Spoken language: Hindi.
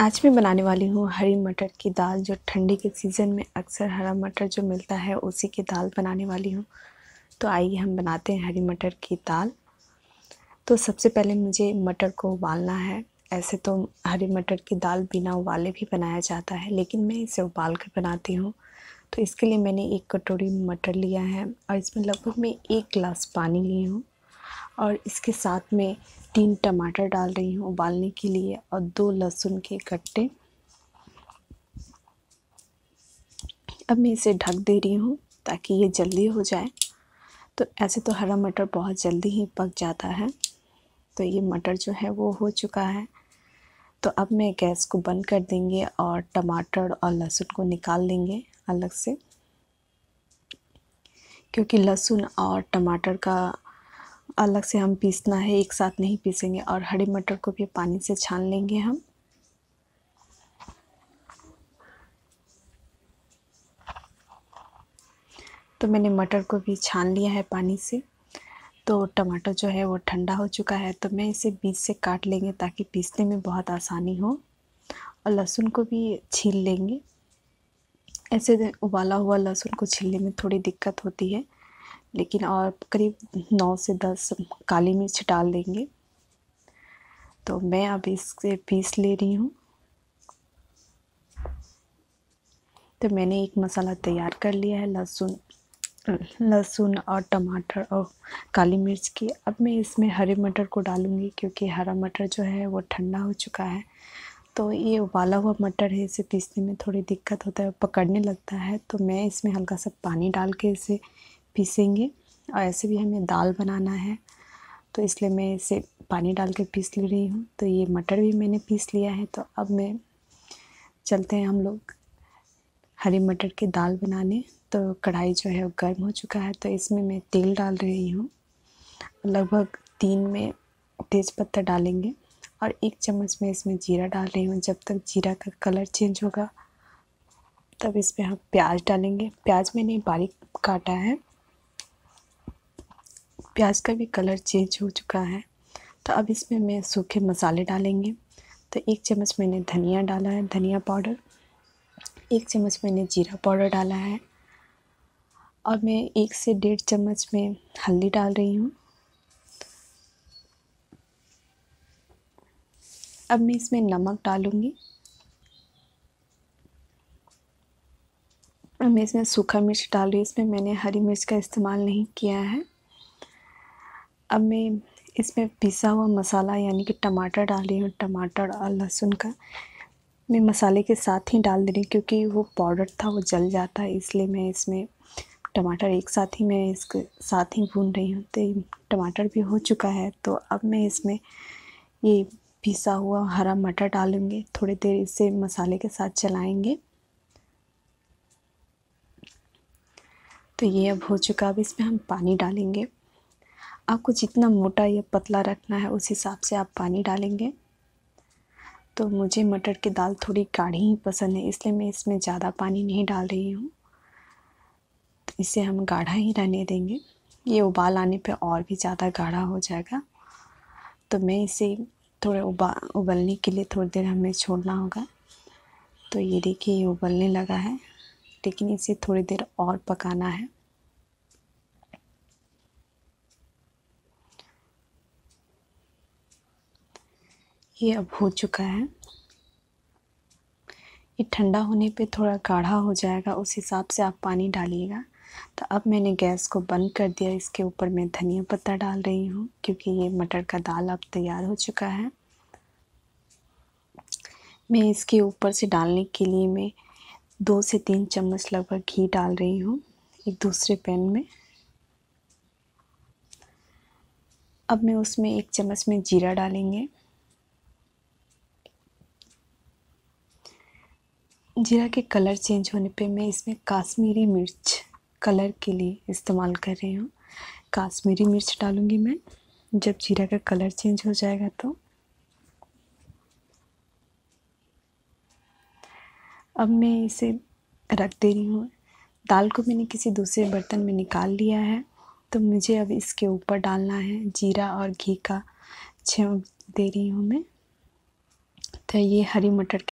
आज मैं बनाने वाली हूँ हरी मटर की दाल जो ठंडी के सीज़न में अक्सर हरा मटर जो मिलता है उसी की दाल बनाने वाली हूँ तो आइए हम बनाते हैं हरी मटर की दाल तो सबसे पहले मुझे मटर को उबालना है ऐसे तो हरी मटर की दाल बिना उबाले भी बनाया जाता है लेकिन मैं इसे उबाल कर बनाती हूँ तो इसके लिए मैंने एक कटोरी मटर लिया है और इसमें लगभग मैं एक गिलास पानी ली हूँ और इसके साथ में तीन टमाटर डाल रही हूँ उबालने के लिए और दो लहसुन के कट्टे अब मैं इसे ढक दे रही हूँ ताकि ये जल्दी हो जाए तो ऐसे तो हरा मटर बहुत जल्दी ही पक जाता है तो ये मटर जो है वो हो चुका है तो अब मैं गैस को बंद कर देंगे और टमाटर और लहसुन को निकाल देंगे अलग से क्योंकि लहसुन और टमाटर का अलग से हम पीसना है एक साथ नहीं पीसेंगे और हरे मटर को भी पानी से छान लेंगे हम तो मैंने मटर को भी छान लिया है पानी से तो टमाटर जो है वो ठंडा हो चुका है तो मैं इसे बीज से काट लेंगे ताकि पीसने में बहुत आसानी हो और लहसुन को भी छील लेंगे ऐसे उबाला हुआ लहसुन को छीलने में थोड़ी दिक्कत होती है लेकिन और करीब नौ से दस काली मिर्च डाल देंगे तो मैं अब इससे पीस ले रही हूँ तो मैंने एक मसाला तैयार कर लिया है लहसुन लहसुन और टमाटर और काली मिर्च की अब मैं इसमें हरे मटर को डालूँगी क्योंकि हरा मटर जो है वो ठंडा हो चुका है तो ये उबाला हुआ मटर है इसे पीसने में थोड़ी दिक्कत होता है पकड़ने लगता है तो मैं इसमें हल्का सा पानी डाल के इसे पीसेंगे और ऐसे भी हमें दाल बनाना है तो इसलिए मैं इसे पानी डाल के पीस ले रही हूँ तो ये मटर भी मैंने पीस लिया है तो अब मैं चलते हैं हम लोग हरी मटर की दाल बनाने तो कढ़ाई जो है वो गर्म हो चुका है तो इसमें मैं तेल डाल रही हूँ लगभग तीन में तेज़पत्ता डालेंगे और एक चम्मच में इसमें जीरा डाल रही हूँ जब तक जीरा का कलर चेंज होगा तब इसमें हम प्याज डालेंगे प्याज मैंने बारीक काटा है प्याज का भी कलर चेंज हो चुका है तो अब इसमें मैं सूखे मसाले डालेंगे तो एक चम्मच मैंने धनिया डाला है धनिया पाउडर एक चम्मच मैंने जीरा पाउडर डाला है और मैं एक से डेढ़ चम्मच में हल्दी डाल रही हूँ अब मैं इसमें नमक डालूँगी अब मैं इसमें सूखा मिर्च डाल रही हूँ इसमें मैंने हरी मिर्च का इस्तेमाल नहीं किया है अब मैं इसमें पिसा हुआ मसाला यानी कि टमाटर डाल रही हूँ टमाटर और लहसुन का मैं मसाले के साथ ही डाल दे रही हूँ क्योंकि वो पाउडर था वो जल जाता है इसलिए मैं इसमें टमाटर एक साथ ही मैं इसके साथ ही भून रही हूँ तो टमाटर भी हो चुका है तो अब मैं इसमें ये पिसा हुआ हरा मटर डालूँगी थोड़ी देर इसे मसाले के साथ चलाएँगे तो ये अब हो चुका अब इसमें हम पानी डालेंगे आपको जितना मोटा या पतला रखना है उस हिसाब से आप पानी डालेंगे तो मुझे मटर की दाल थोड़ी गाढ़ी ही पसंद है इसलिए मैं इसमें ज़्यादा पानी नहीं डाल रही हूँ तो इसे हम गाढ़ा ही रहने देंगे ये उबाल आने पे और भी ज़्यादा गाढ़ा हो जाएगा तो मैं इसे थोड़ा उबा उबलने के लिए थोड़ी देर हमें छोड़ना होगा तो ये देखिए ये उबलने लगा है लेकिन इसे थोड़ी देर और पकाना है ये अब हो चुका है ये ठंडा होने पे थोड़ा गाढ़ा हो जाएगा उस हिसाब से आप पानी डालिएगा तो अब मैंने गैस को बंद कर दिया इसके ऊपर मैं धनिया पत्ता डाल रही हूँ क्योंकि ये मटर का दाल अब तैयार हो चुका है मैं इसके ऊपर से डालने के लिए मैं दो से तीन चम्मच लगभग घी डाल रही हूँ एक दूसरे पैन में अब मैं उसमें एक चम्मच में जीरा डालेंगे जीरा के कलर चेंज होने पे मैं इसमें काश्मीरी मिर्च कलर के लिए इस्तेमाल कर रही हूँ काश्मीरी मिर्च डालूँगी मैं जब जीरा का कलर चेंज हो जाएगा तो अब मैं इसे रख दे रही हूँ दाल को मैंने किसी दूसरे बर्तन में निकाल लिया है तो मुझे अब इसके ऊपर डालना है जीरा और घी का छिड़क दे रही हूँ मैं तो ये हरी मटर